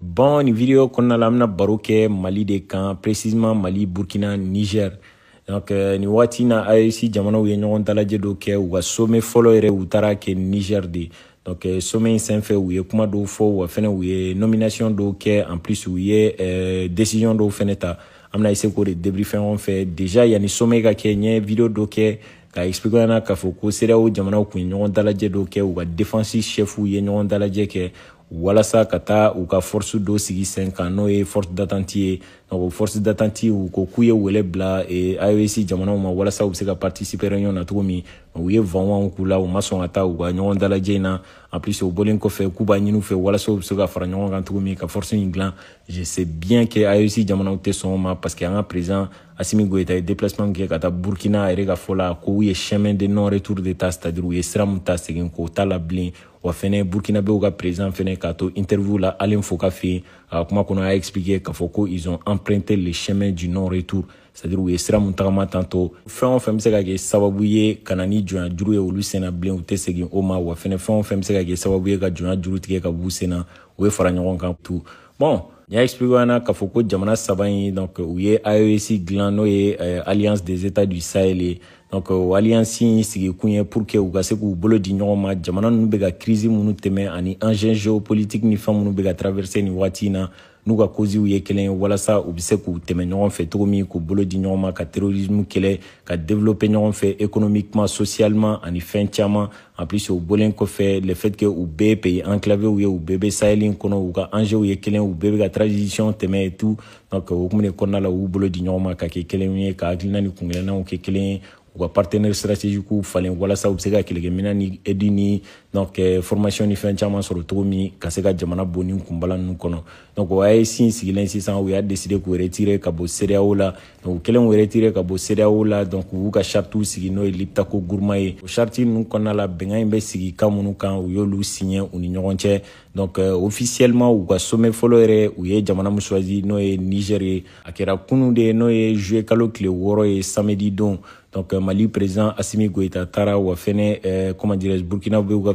bon nin video kɔnɔna la an bena baro kɛ mali de kan précisement mali burkina niger donc euh, ni wagati na aec jamanaw ye ɲɔgɔn dalajɛ dɔ kɛ u ka some fɔlɔ yɛrɛ u taara kɛ niger de donc some yi senfɛ u ye kuma dɔw fɔ wa fɛnɛ u ye nomination dɔw kɛ en plus u ye euh, décision dɔw fɛnɛ ta an bena ese k'o de débrife ɲɔgɔn fɛ déjà yani some ka kɛ ɲɛ video dɔ kɛ ka explique ɲana k'a fɔ ko seereyaw jamanaw kun ye ɲɔgɔn dalajɛ dɔ kɛ u ka défense chɛfw ye ɲɔgɔn dalajɛ kɛ walasa ka taa u ka force dɔ sigi sen kan n'o ye force d'attente ye force d'attente u ko k'u ye wele bila IOC e jamanaw ma walasa u bɛ se ka participer réunion na cogo min u ye vanwanw k'u la u ma sɔn ka taa u ka ɲɔgɔn dalajɛ na en plus o bɔlen kɔfɛ k'u b'a ɲini u fɛ walasa u bɛ se ka fara ɲɔgɔn kan cogo min ka force in dilan je sais bien que IOC jamanaw tɛ sɔn ma parce que an ka président Assimi Goïta ye déplacement kɛ ka taa Burkina yɛrɛ ka fɔ la ko u ye chemin de non retour de ta c'est-à-dire u ye sira min ta segin k'o t'a la bilen wa fɛnɛ Burkinabew ka président fɛnɛ k'a to interview la Alim Foka fɛ yen a kuma kɔnɔ a y'a expliqué k'a fɔ ko ils ont emprunté le chemin du non retour c'est à dire u ye sira mun tagama tantɔ fɛn o fɛn bɛ se ka kɛ sababu ye ka na ni jɔnya juru ye olu senna bilen u tɛ segin o ma wa fɛnɛ fɛn o fɛn bɛ se ka kɛ sababu ye ka jɔnya juru tigɛ ka b'u senna u ye fara ɲɔgɔn kan tu bon y'a expliqué ana k'a fɔ ko jamana saba donc u ye AEC dilan n'o ye alliance des états du sahel ye donc o euh, aliyansi in sigikun ye pour que u ka se k'u bolo di ɲɔgɔn ma jamana nunu bɛ ka krisi minnu tɛmɛ ani engin géopolitique ni fɛn minnu bɛ ka traverse ni wagati in na n'u ka koziw ye kelen ye walasa u be se k'u tɛmɛ ɲɔgɔn fɛ cogo min k'u bolo di ɲɔgɔn ma ka terorisimu kɛlɛ ka développé ɲɔgɔn fɛ économiquement socialement ani fɛn caaman en plus u bolen kɔfɛ le fait que u bɛɛ pays enclavew ye u bɛɛ be sahɛli kɔnɔ u ka enjeu ye kelen u bɛɛ be ka transition tɛmɛ et tout donc o kumune kɔnna la u bolo di ɲɔgɔn ma ka kɛ kelen ye ka hakilina ni kungilannaw kɛ kelen ye u ka patenaire stratégique falen walasa u be se ka kɛlɛkɛmina ni aide ni donc eh, formation ni fɛn caman sɔrɔ cogo min ka se ka jamana bon ni kunbala nunu kɔnɔ donc o ye sin sigilen sisan u y'a décidé k'u retire ka bɔ seereyaw la donc u kɛlen k'u retire ka bɔ seereyaw la donc u y'u ka chartiw sigi n'o ye liptako guruma ye o charti nunu kɔnɔna la bɛnga ɲi bɛ sigi kan minnu kan u y'olu siɲɛ u ni ɲɔgɔn cɛ donc eh, officiellement u ka sommet fɔlɔ yɛrɛ u ye jamana mu choisi n'o ye niger ye a kɛra kunu de n'o ye juye kalo tile wɔrɔ ye samedi don donc euh, mali président asimi goyita taara wa fɛnɛ eh, comment dirais burkina beu ka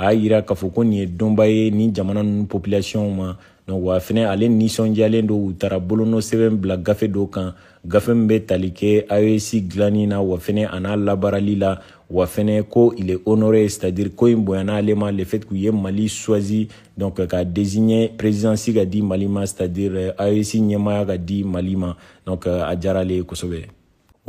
a y'a yira k'a fɔ ko nin ye dɔnba ye nin jamana ninnu population ma donc wa fɛnɛ ale nisɔndiyalen do u taara bolonɔ sɛbɛn bila gafe dɔ kan gafe min bɛ tali kɛ aec gilanni na wa fɛnɛ a n'a labarali la wa fɛnɛ ko il est honoré c'est à dire ko in bonyana ale ma le fait k'u ye mali choisi donc ka désigner présidence ka di mali ma c'est à dire aec ɲɛmaya ka di mali ma donc a diyara ale ye kosɛbɛ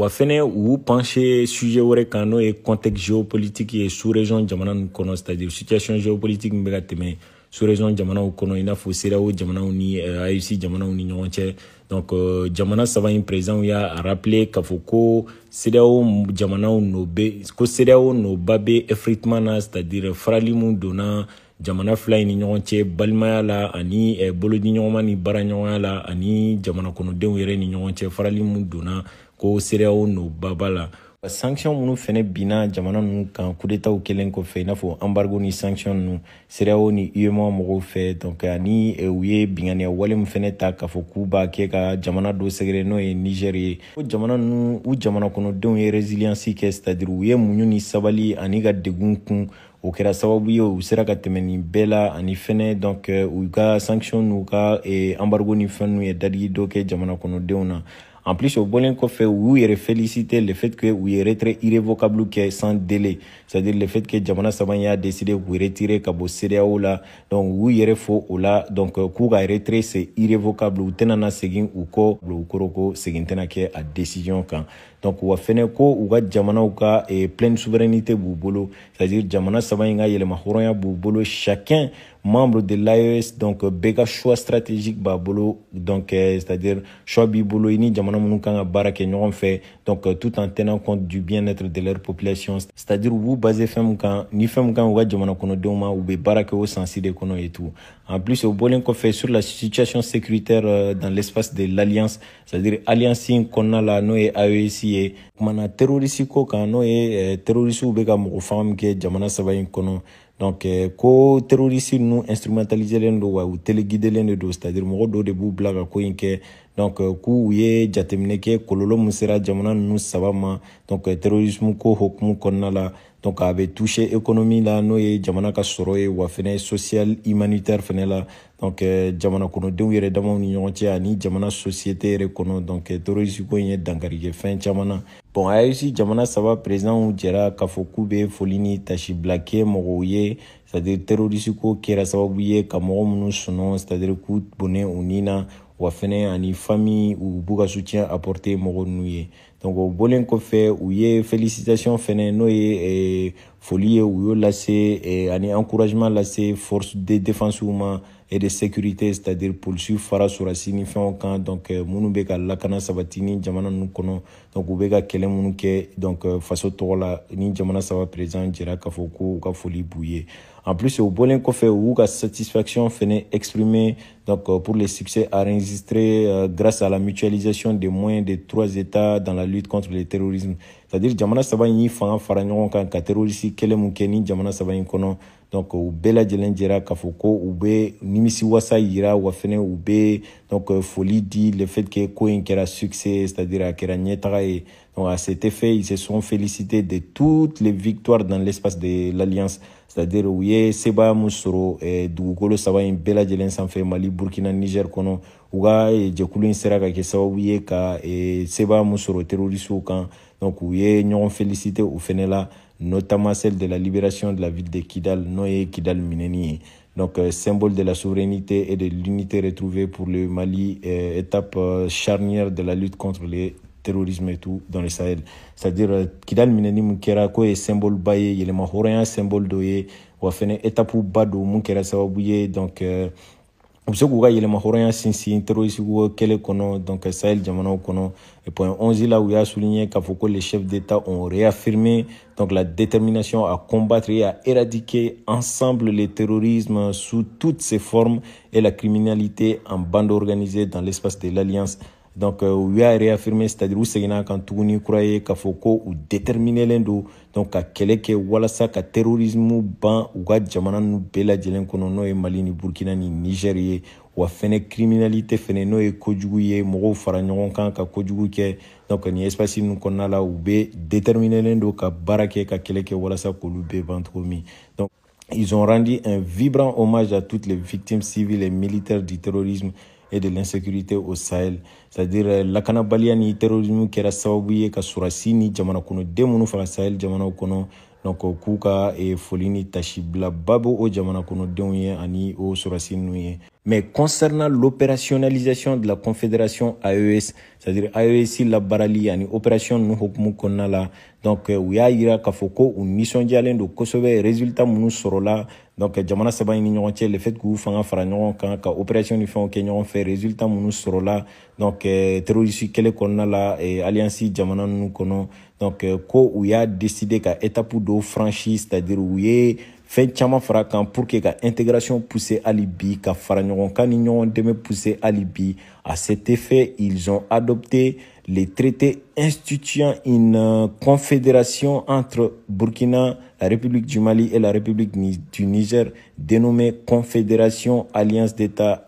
Wa fɛnɛ u penché sujet wɛrɛ kan n'o ye contexte géopolitique ye sous-région jamana ninnu kɔnɔ c'est à dire situation géopolitique min bɛ ka tɛmɛ sous-région jamanaw kɔnɔ i n'a fɔ CEDEAO jamanaw ni euh, AES jamanaw ni ɲɔgɔn cɛ donc euh, jamana saba in président y'a rappeler k'a fɔ ko CEDEAO jamanaw nɔ bɛ ko CEDEAO nɔba bɛ effritement na c'est à dire farali min donna jamana fila ni ɲɔgɔn cɛ balimaya la ani euh, bolodiɲɔgɔnma ni baaraɲɔgɔnya la ani jamana kɔnɔdenw yɛrɛ ni ɲɔgɔn cɛ farali min donna ko seereyaw n'o baba la sanction minnu fɛnɛ binna jamana nunu kan kudetaw kelen kɔfɛ i n'a fɔ embargo ni sanction nunu seereyaw ni uema mɔgɔw fɛ donc ani euh, euh, u ye binganiya wale min fɛnɛ ta k'a fɔ k'u b'a kɛ ka jamana dɔ sɛgɛrɛ n'o ye niger ye o jamana nunu u jamana kɔnɔdenw ye resiliyansi kɛ c'est-à-dire u ye muɲu ni sabali ani ka degun kun o kɛra sababu ye u sera ka tɛmɛ nin bɛɛ la ani fɛnɛ donc euh, u ka sanction n'u ka embargo ni fɛn nu ye dadigi dɔ kɛ jamana kɔnɔdenw na En plus, au bolen fait euh, oui il est félicité le fait que oui il retrait irrévocable que sans délai, c'est à dire le fait que jamana saba a décidé de retirer ka bɔ là donc oui il est faux ou là donc coup euh, retrait c'est irrévocable ou tena na segin ou ko, u kɔrɔ ko segin tena kɛ à décision quand donc wa fɛnɛ ko u Jamana ou ka et pleine souveraineté b'u c'est à dire jamana saba il est yɛlɛma hɔrɔnya chacun membre de l'AES donc euh, bɛɛ choix stratégique babolo donc euh, c'est à dire choix bibolo ini ni jamana minnu a ka fait donc euh, tout en tenant compte du bien être de leur population c'est à dire vous base basé kan ni fɛn min kan jamana kɔnɔdenw ma o sansi et tout en plus au bolin qu'on fait sur la situation sécuritaire dans l'espace de l'alliance c'est à dire alliance qu'on a la e n'o et AES ye kumana terorisi ko kan n'o ye terorisiw bɛ ka mɔgɔ qui min jamana donc euh, ko terorisi nunu instrumentaliselen do wa u telegidelen de do c'est-à-dire mɔgɔ dɔw de b'u bila ka ko in kɛ donc euh, k'u ye jateminɛ kɛ kɔlɔlɔ mun sera jamana nunu saba ma donc euh, terorisimu ko hokumu kɔnɔna la donc a touché économie la n'o ye jamana ka wa social humanitaire fɛnɛ la donc jamana kɔnɔdenw yɛrɛ damaw ni ɲɔgɔn cɛ ani jamana société yɛrɛ donc euh, terrorisme ko ye Jamana. fɛn caman bon jamana saba présidentw jɛra k'a fɔ k'u kafoku, foli ni kɛ c'est à dire ye ka mɔgɔ c'est à dire wa fɛnɛ ani famille u b'u ka soutien apporter mɔgɔ nunu donc o bolen kɔfɛ u ye félicitation fɛnɛ n'o ye eh, foli ye u y'o lase eh, ani encouragement lase force de défense ma et de sécurité c'est-à-dire pour suivre sɔrɔsi sur la kan donc euh, minnu bɛ ka lakana jamana ninnu kɔnɔ donc u bɛ ka donc face au la ni jamana saba présent jɛra k'a fɔ ko u en plus au bolin kɔfɛ u y'u satisfaction fɛnɛ exprimer donc euh, pour les succès enregistrés euh, grâce à la mutualisation des moyens des trois états dans la lutte contre le terrorisme c'est-à-dire jamana saba in y'i fanga fara ɲɔgɔn kan est terorisi kɛlɛ ni jamana saba in kɔnɔ donc u bela lajɛlen jɛra ube nimisi wasa ira wa donc euh, folie dit le fait que ko kera succès c'est à dire a eu donc à cet effet ils se sont félicités de toutes les victoires dans l'espace de l'alliance c'est à dire u seba et et sɔrɔ eh, dugukolo saba in mali burkina niger Kono, u ka sera ka ka et seba Musoro donc nous nous félicité au notamment celle de la libération de la ville de Kidal Noé Kidal Mineni. donc euh, symbole de la souveraineté et de l'unité retrouvée pour le Mali euh, étape euh, charnière de la lutte contre le terrorisme et tout dans le Sahel. C'est-à-dire, Kidal Mineni Mukera, est symbole y il est un symbole doye ou wa étape ou bado Moukera, ça donc, u be se k'u ka yɛlɛma hɔrɔnya sinsin terorisigo kɛle kɔnɔ donc sahɛl jamanaw kɔnɔ point 11 là où il a souligné qu'à Foucault, les chefs d'État ont réaffirmé donc la détermination à combattre et à éradiquer ensemble le terrorisme sous toutes ses formes et la criminalité en bande organisée dans l'espace de l'Alliance donc euh, oui a réaffirmé c'est à dire u seginna kan tuguni kura ye k'a fɔ ko u déterminelen don donc ka que voilà ça ka terrorisme ban u ka jamana ninnu bɛɛ lajɛlen qu'on en ye mali ni burkina ni niger ye wa fɛnɛ criminalité fɛnɛ n'o ye kojugu moro mɔgɔw fara kan ka kojugu donc ni espace nous kɔnɔna la ou b déterminé l'endo ka baara kɛ ka kɛlɛ voilà ça k'olu lui ban trop donc ils ont rendu un vibrant hommage à toutes les victimes civiles et militaires du terrorisme et de l'insécurité au Sahel c'est-à-dire euh, lakanabaliya ni terrorisme kɛra sababu ye ka surasi ni jamana kɔnɔden minnu faga sahel jamanaw kɔnɔ donc k'u ka e, foli ni tasibilaba be o jamana kɔnɔdenw ye ani o surasi ninnu ye Mais concernant l'opérationnalisation de la Confédération AES, c'est-à-dire AES la barali une opération nu hokumu konala, donc u euh, y'a Kafoko, une mission mission de nisɔndiyalen don résultat minnu sorola, donc euh, jamana c'est pas ni le fait que fanga fara quand kan ka opération ni fɛnw kɛ ɲɔgɔn fait, résultat minnu sorola, donc qu'on a là et alliance jamana nous kɔnɔ donc euh, ko u y'a décidé ka étape deux franchi c'est-à-dire u est fait caman fara pour que l'intégration intégration poussée hali bi ka fara ɲɔgɔn kan pousser à cet effet ils ont adopté les traités instituant une euh, confédération entre Burkina, la République du Mali et la République du Niger dénommée Confédération Alliance d'États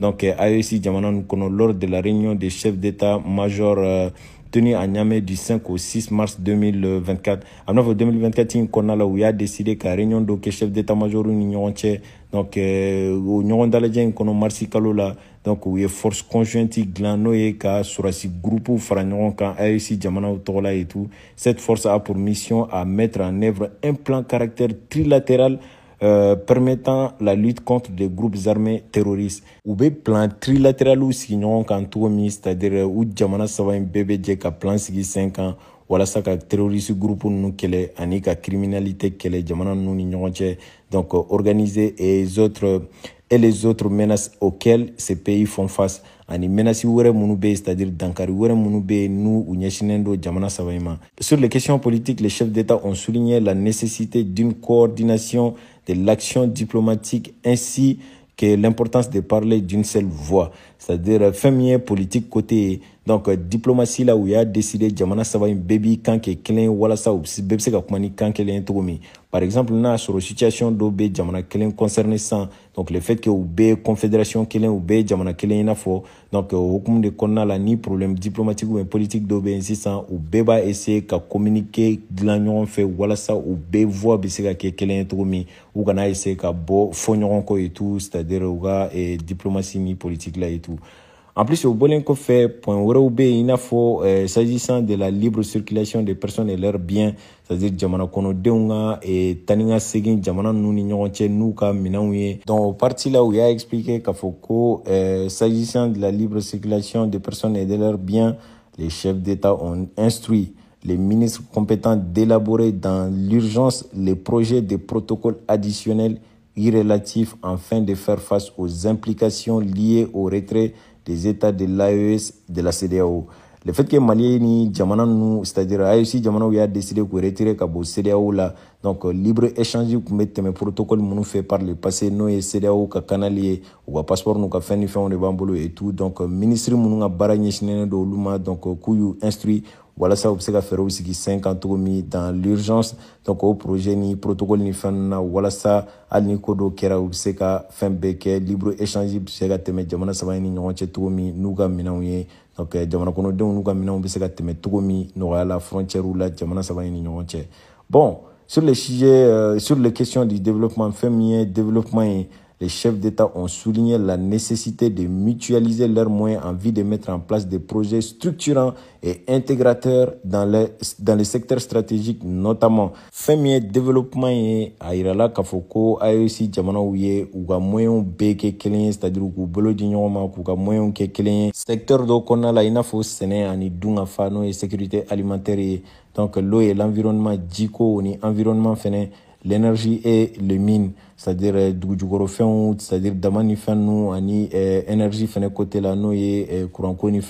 donc euh, a ye si lors de la réunion des chefs d'état-major euh, tenue à Niamey du 5 au 6 mars 2024 à 9 2024 in kɔnɔna où il a décidé qu'à réunion de chefs chef d'état-major ni donc euh, o ɲɔgɔn donc in kɔnɔ la donc force conjointe dilan n'o sur ka surasi groupe fara ɲɔgɔn kan aec jamanaw et tout cette force a pour mission à mettre en œuvre un plan caractère trilatéral euh, permettant la lutte contre des groupes armés terroristes Ou bien plan trilatéraliw sigi ɲɔgɔn kan cogo min c'est-à-dire u euh, jamana saba in bɛɛ ka plan sigi sen kan walasa ka terroriste groupe nunu kɛlɛ ani ka kriminalité criminalité, jamana nunu ni donc euh, organiser et autres et les autres menaces auxquelles ces pays font face ani menaci wure minnu bɛ c'est à dire dankari wure minnu nous, yen n'u u ɲɛsinnen en jamana saba sur les questions politiques les chefs d'état ont souligné la nécessité d'une coordination de l'action diplomatique ainsi que l'importance de parler d'une seule voix, c'est-à-dire famille politique côté donc euh, diplomatie là où il a décidé jamana ça va une baby quand que kelen voilà ça ou bɛ se ka kuma ni kan kelen ye par exemple là sur la situation d'obé bɛ jamana kelen concerné sisan donc le fait que obé confédération kelen obé jamana kelen i n'a donc euh, au hukumu de kɔnɔna ni problème diplomatique ou politique d'obé bɛ ou sisan essayer qu'à communiquer de ɲɔgɔn fait voilà ça obé voix bébé se ka kɛ kelen ou qu'on min u kana essayer ka bɔ et tout c'est à dire ou et diplomatie diplomasi ni politique là et tout en plus, au qu'on fait point wɛrɛw ou yen euh, s'agissant de la libre circulation des personnes et leurs biens c'est à dire Djamana kɔnɔdenw et et tani segin jamana ninnu ni ɲɔgɔn cɛ n'u donc au parti où il a expliqué qu'à Foko euh, s'agissant de la libre circulation des personnes et de leurs biens les chefs d'état ont instruit les ministres compétents d'élaborer dans l'urgence les projets de protocoles additionnels irrelatifs afin de faire face aux implications liées au retrait des États de l'AES de la CDAO. Le fait que Mali ni jamana nous, c'est à dire AES jamanaw a décidé de retirer la CDAO donc euh, libre échange tun mettre tɛmɛ protocole nous fait par le passé n'o et CDAO ka canalier ou à passeport nous ka fait ni on de b'an et tout donc euh, ministre nous a barré les don olu donc couille euh, instruit voilà u be se ka fɛɛrɛw sigi dans l'urgence donc au projet ni protocole ni fɛn na sa hali ni ko libre échange be se ka tɛmɛ jamana saba ni ɲɔgɔn cɛ n'u donc jamana euh, la jamana bon sur le sujet euh, sur les questions du développement fɛn développement les chefs d'État ont souligné la nécessité de mutualiser leurs moyens en vue de mettre en place des projets structurants et intégrateurs dans les, dans les secteurs stratégiques notamment. Fɛn développement et a kafoko. E k'a fɔ ko AES jamanaw ye u kelen c'est à dire ou bolo di ɲɔgɔn ma k'u ka Secteur d'Okona, la INAFO, Séné, fɔ sɛnɛ ani dunkafa n'o sécurité alimentaire ye donc l'eau et l'environnement jiko ni environnement fɛnɛ l'énergie et les mines c'est-à-dire euh, dugujukɔrɔfɛnw c'est-à-dire dama ni fɛn ani euh, énergie fɛnɛ côté la n'o ye kuranko ni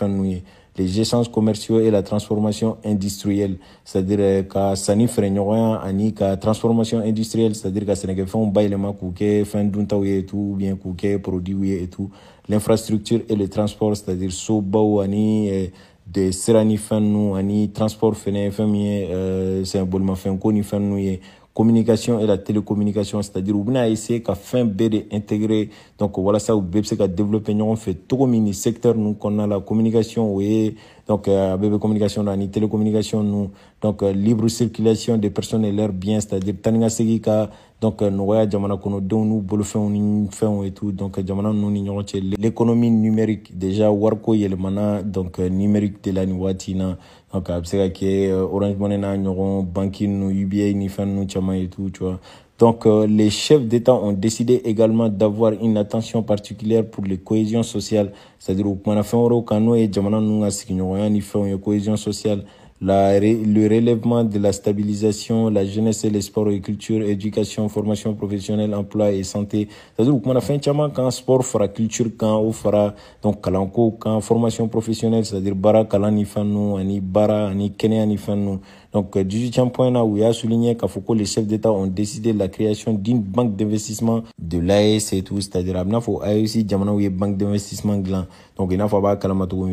les échanges commerciaux et la transformation industrielle c'est-à-dire ka euh, sanni fɛrɛɲɔgɔnya ani ka transformation industrielle c'est-à-dire ka sɛnɛkɛfɛnw bayɛlɛma k'u kɛ fɛn duntaw ye et tout ou bien k'u produit et tout l'infrastructure et le transport c'est-à-dire sobaw ani de sira Fanou, ani transport fɛnɛ fɛn min ye sɛnɛ bolimafɛnko ni communication et la télécommunication c'est-à-dire on a essayé qu'à fin b de intégrer donc voilà ça, on a développé ka développer on fait cogo min nin secteur qu'on a la communication oui donc euh, communication télécommunication nous donc euh, libre circulation des personnes et leurs biens c'est à dire donc et tout donc euh, l'économie numérique déjà donc numérique de la donc cest orange uba ni et tout tu vois donc, euh, les chefs d'État ont décidé également d'avoir une attention particulière pour les cohésions sociales. C'est-à-dire, au une cohésion sociale. La, le relèvement de la stabilisation, la jeunesse et les sports et culture, éducation, formation professionnelle, emploi et santé. C'est-à-dire qu'on a fait quand sport fera culture, quand on fera, donc, kalanko, quand formation professionnelle, c'est-à-dire bara kalanifanu, ani bara, ani kene anifanu. Donc, 18e euh, point là il a souligné qu'à Foucault, les chefs d'État ont décidé la création d'une banque d'investissement de l'AES et tout, c'est-à-dire, à faut aussi Diamana, où banque d'investissement gland. Donc, il faut a pas Kalamato, mais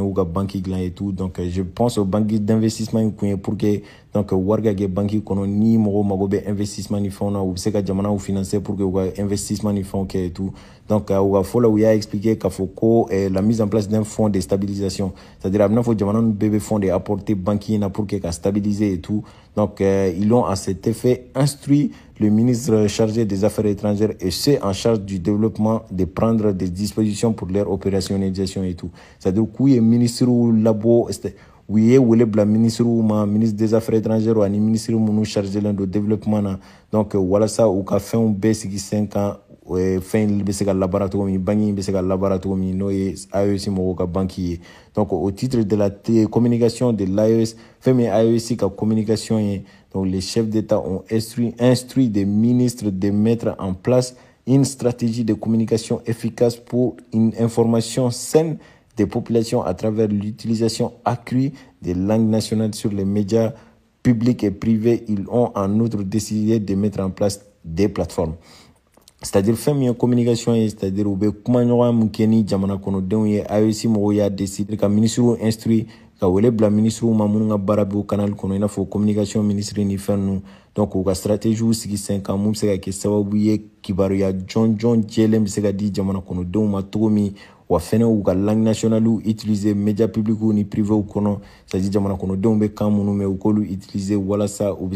ou banque gland et tout. Donc, euh, je pense aux banques d'investissement, pour que donc wari ka kɛ banki kɔnɔ ni mɔgɔw mago investissement ni fonds ou u se ka financer pour que investissement ni que et tout donc u ka fɔ y'a expliquer k'a Foko eh, la mise en place d'un fonds de stabilisation c'est à dire a faut n'a fɔ jamana bébé fond et apporter banki na pour que ka stabiliser et tout donc euh, ils ont à cet effet instruit le ministre chargé des Affaires étrangères et c'est en charge du développement de prendre des dispositions pour leur opérationnalisation et tout. C'est-à-dire que y ministre ou labo, u ye wele bila minisiriw ma ministre des affaires étrangères ministre qui minnu chargelen de développement hein. Donc donc walasa u ka fɛnw bɛɛ sigi sen kan fɛn bɛ se ka labaara laboratoire, min banki bɛ se ka laboratoire. cogo min n'o ye aes mɔgɔw ka banki ye donc au titre de la communication de l'aes fɛn min aes ka communication donc les chefs d'état ont instruit, instruit des ministres de mettre en place une stratégie de communication efficace pour une information saine des populations à travers l'utilisation accrue des langues nationales sur les médias publics et privés. Ils ont en outre décidé de mettre en place des plateformes. c'est-à-dire faire une communication c'est-à-dire e que le ministre min kɛ que jamana kɔnɔdenw ye aussi instruit que le bila ministre ou minnu n'a baara b'o kanali kɔnɔ communication ministre ni donc u ka aussi sigi sen c'est mun qui c'est john john sababu ye kibaruya qui jɛlen be di jamana wa fɛnɛ u ka langue nationale utiliser media public ni privéw kɔnɔ c'est à dire jamana kɔnɔdenw kan minnu k'olu walasa u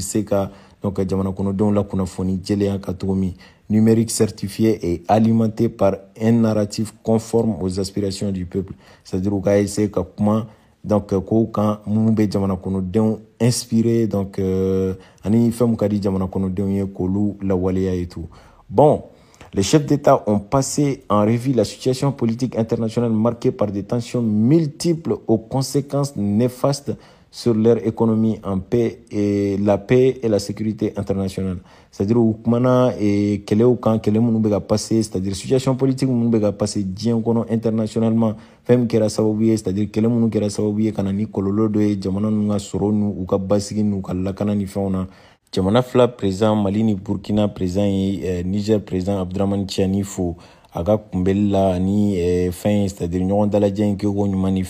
donc jamana kɔnɔdenw la numérique certifié et alimenté par un narratif conforme aux aspirations du peuple c'est à dire u donc kow kan minnu be jamana kɔnɔdenw inspiré donc euh, ani bon les chefs d'État ont passé en revue la situation politique internationale marquée par des tensions multiples aux conséquences néfastes sur leur économie en paix et la paix et la sécurité internationale. C'est-à-dire Oukmana et Keleu kan Keleu Mounoumbega passé, c'est-à-dire situation politique Mounoumbega passé Djenkono internationalement, Femme Kera Sababuye, c'est-à-dire Keleu Mounou Kera Sababuye, Kanani Kololo Doye, Djamana Nunga Soronu, Uka Basigi, Uka Lakana Nifeona. Jamana fila présent, Mali ni burkina présent euh, Niger présent, abdraman Tiani fou, euh, a ka ni la ani c'est à dire ɲɔgɔn dalajɛ in ɲuman ni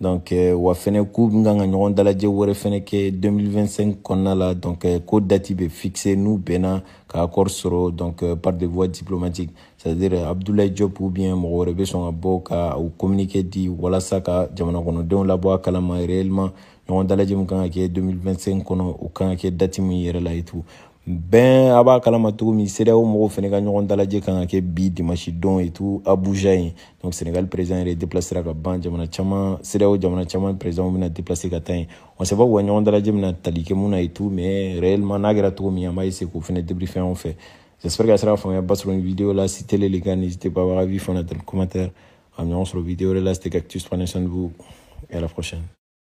donc wa fɛnɛ k'u min kan ka ɲɔgɔn dalajɛ wɛrɛ fɛnɛ kɛ 2025 donc ko euh, datibé fixé fixer n'u bɛnna ka accord sɔrɔ donc par des voies diplomatiques c'est-à-dire Abdoulaye Diop ou bien mɔgɔ rebe son sɔn ou bɔ ka u communiqué di walasa ka jamana kɔnɔdenw labɔ kalama réellement on dalajɛ min kan ka 2025 kono ou kan ka kɛ date min la et tout ben a b'a kalama cogo min CEDEAO mɔgɔw fana ka ɲɔgɔn dalajɛ kan ka kɛ bi dimanche don et tout Abuja yen donc Sénégal président est déplacé ra ka ban jamana caman CEDEAO jamana caman président bɛna déplacé ka taa on sait pas où on ɲɔgɔn dalajɛ bɛna tali kɛ mun et tout mais réellement nagra kɛra cogo c'est an b'a essayer k'o fana débriefer J'espère que ça sera faamuya ba pour une vidéo. Là, si c'était les gars n'hésitez pas à avoir avis faites un commentaire ramenons vous sur vidéo vidéo. c'était Cactus prenez soin de vous et à la prochaine